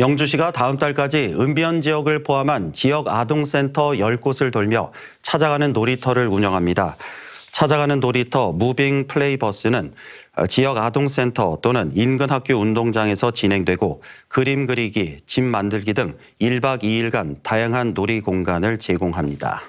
영주시가 다음 달까지 은변 지역을 포함한 지역 아동센터 10곳을 돌며 찾아가는 놀이터를 운영합니다. 찾아가는 놀이터 무빙 플레이버스는 지역 아동센터 또는 인근 학교 운동장에서 진행되고 그림 그리기, 집 만들기 등 1박 2일간 다양한 놀이 공간을 제공합니다.